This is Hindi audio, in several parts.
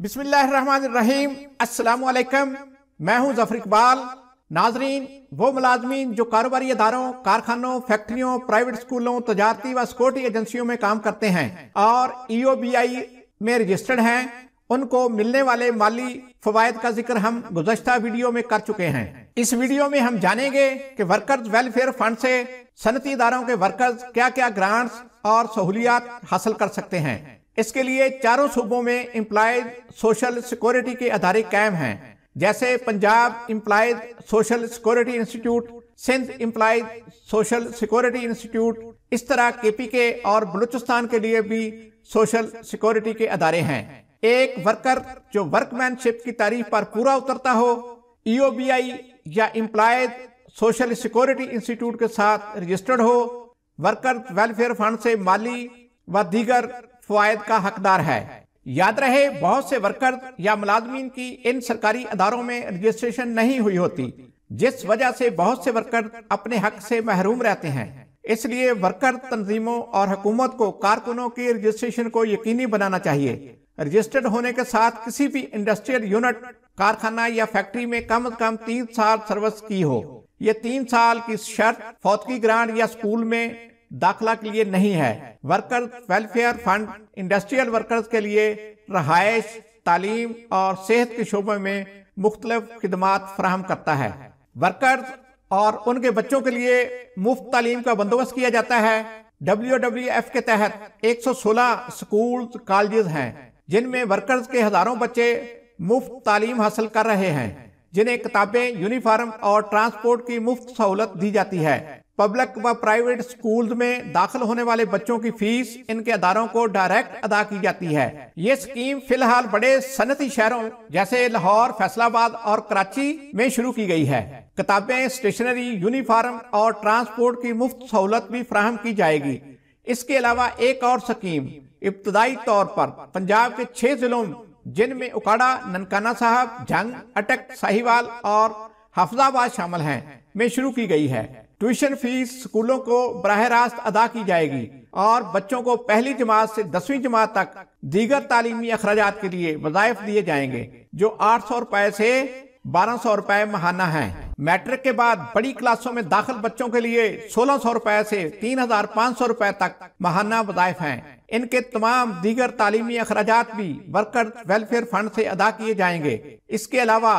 बिस्मिल्लाम अस्सलाम मैं हूं जफर इकबाल नाजरीन वो मुलाजमीन जो कारोबारी इदारों कारखानों फैक्ट्रियों प्राइवेट स्कूलों तजारती व सिक्योरिटी एजेंसियों में काम करते हैं और ई बी आई में रजिस्टर्ड हैं उनको मिलने वाले माली फवायद का जिक्र हम गुजश्ता वीडियो में कर चुके हैं इस वीडियो में हम जानेंगे कि वर्कर्स वेलफेयर फंड से सनती इदारों के वर्कर्स क्या क्या ग्रांट्स और सहूलियात हासिल कर सकते हैं इसके लिए चारों सूबों में इम्प्लाइज सोशल सिक्योरिटी के अदारे कायम हैं जैसे Punjab employees social security institute Sindh employees social security institute इस तरह केपी के और बलूचिस्तान के लिए भी सोशल सिक्योरिटी के अदारे हैं एक वर्कर जो वर्कमैनशिप की तारीफ पर पूरा उतरता हो ईओबीआई e या इम्प्लाइज सोशल सिक्योरिटी इंस्टीट्यूट के साथ रजिस्टर्ड हो वर्कर वेलफेयर फंड से माली व दीगर फवायद का हकदार है याद रहे बहुत से वर्कर या मुलाजमीन की इन सरकारी अदारों में रजिस्ट्रेशन नहीं हुई होती जिस वजह से बहुत से वर्कर अपने हक से महरूम रहते हैं इसलिए वर्कर तंजीमों और हुकूमत को कारकुनों की रजिस्ट्रेशन को यकीनी बनाना चाहिए रजिस्टर्ड होने के साथ किसी भी इंडस्ट्रियल यूनिट कारखाना या फैक्ट्री में कम अज कम तीन साल सर्विस की हो ये तीन साल की शर्त फौतकी ग्रांट या स्कूल में दाखला के लिए नहीं है workers welfare fund industrial workers के लिए रहायश तालीम और सेहत के शोबे में मुख्तलिफ खदमात फ्राहम करता है वर्कर्स और उनके बच्चों के लिए मुफ्त तालीम का बंदोबस्त किया जाता है डब्ल्यू डब्ल्यू एफ के तहत एक सौ सोलह स्कूल कॉलेज हैं जिनमें वर्कर्स के हजारों बच्चे मुफ्त तालीम हासिल कर रहे हैं जिन्हें किताबें यूनिफार्म और ट्रांसपोर्ट की मुफ्त सहूलत दी जाती है पब्लिक व प्राइवेट स्कूल में दाखिल होने वाले बच्चों की फीस इनके अदारों को डायरेक्ट अदा की जाती है ये स्कीम फिलहाल बड़े सनती शहरों जैसे लाहौर फैसलाबाद और कराची में शुरू की गई है किताबें स्टेशनरी यूनिफॉर्म और ट्रांसपोर्ट की मुफ्त सहूलत भी फ्राहम की जाएगी इसके अलावा एक और स्कीम इब्तदाई तौर पर पंजाब के छह जिलों जिनमें उकाड़ा ननकाना साहब जंग अटक साहिवाल और हफजाबाद शामिल हैं में शुरू की गई है ट्यूशन फीस स्कूलों को बरह रास्त अदा की जाएगी और बच्चों को पहली जमात से दसवीं जमात तक दीगर तालीमी अखराज के लिए वजायफ दिए जाएंगे जो आठ सौ रुपए से बारह सौ रुपए महाना है मैट्रिक के बाद बड़ी क्लासों में दाखिल बच्चों के लिए सोलह सौ रुपए से तीन हजार पाँच सौ रुपए तक महाना वजायफ है इनके तमाम दीगर तालीमी अखराज भी वर्कर वेलफेयर फंड से अदा किए जाएंगे इसके अलावा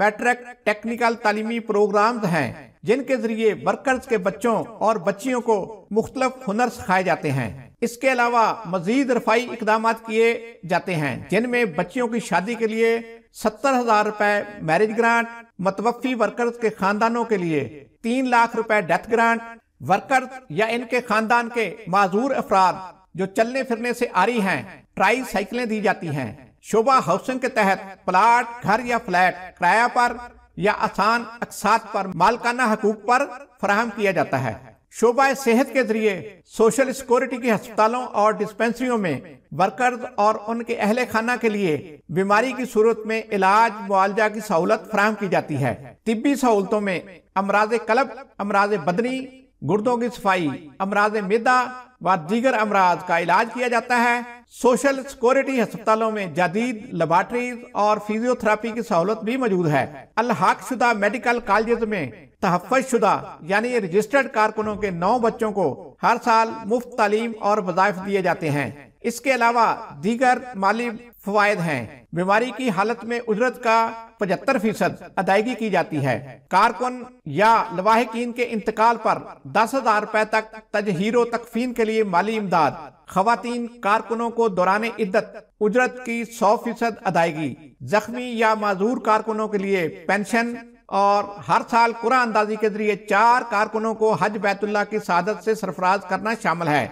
मैट्रिक टेक्निकल तालीमी प्रोग्राम हैं जिनके जरिए वर्कर्स के बच्चों और बच्चियों को मुख्तलिफ हुनर सिखाए जाते हैं इसके अलावा मजीद रफाई इकदाम किए जाते हैं जिनमें बच्चियों की शादी के लिए सत्तर हजार रुपए मैरिज ग्रांट मतवफी वर्कर्स के खानदानों के लिए तीन लाख रुपए डेथ ग्रांट वर्कर्स या इनके खानदान के माजूर अफराद जो चलने फिरने से रही हैं ट्राई साइकिलें दी जाती हैं शोभा हाउसिंग के तहत प्लाट घर या फ्लैट किराया पर या आसान अक्सात पर मालकाना हकूक पर फराहम किया जाता है शोबा सेहत के जरिए सोशल सिक्योरिटी के अस्पतालों और डिस्पेंसरियों में वर्कर्स और उनके अहल खाना के लिए बीमारी की सूरत में इलाज मुआवजा की सहूलत फ्राहम की जाती है तिब्बी सहूलतों में अमराज कलब अमराज बदनी गुर्दों की सफाई अमराज मैदा व दीगर अमराज का इलाज किया जाता है सोशल सिक्योरिटी अस्पतालों में जदीद लेबार्टरीज और फिजियोथेरापी की सहूलत भी मौजूद है अलहाक शुदा मेडिकल कॉलेज में तहफ़ शुदा यानी रजिस्टर्ड कारकुनों के नौ बच्चों को हर साल मुफ्त तालीम और वजायफ दिए जाते हैं इसके अलावा दीगर माली फवायद हैं बीमारी की हालत में उजरत का पचहत्तर फीसद अदायगी की जाती है कारकुन या लवाहकिन के इंतकाल पर दस हजार रुपए तक तजहीर तकफीन के लिए माली इमदाद खातन कारकुनों को दौरान इद्दत उजरत की सौ फीसद अदायगी जख्मी या माजूर कारकुनों के लिए पेंशन और हर साल कुरा अंदाजी के जरिए चार कारकुनों को हज बैतुल्ला की सादत से सरफराज करना शामिल है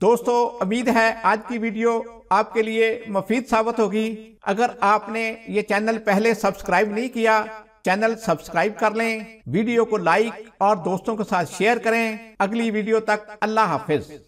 दोस्तों उम्मीद है आज की वीडियो आपके लिए मुफीद साबित होगी अगर आपने ये चैनल पहले सब्सक्राइब नहीं किया चैनल सब्सक्राइब कर लें वीडियो को लाइक और दोस्तों के साथ शेयर करें अगली वीडियो तक अल्लाह हाफिज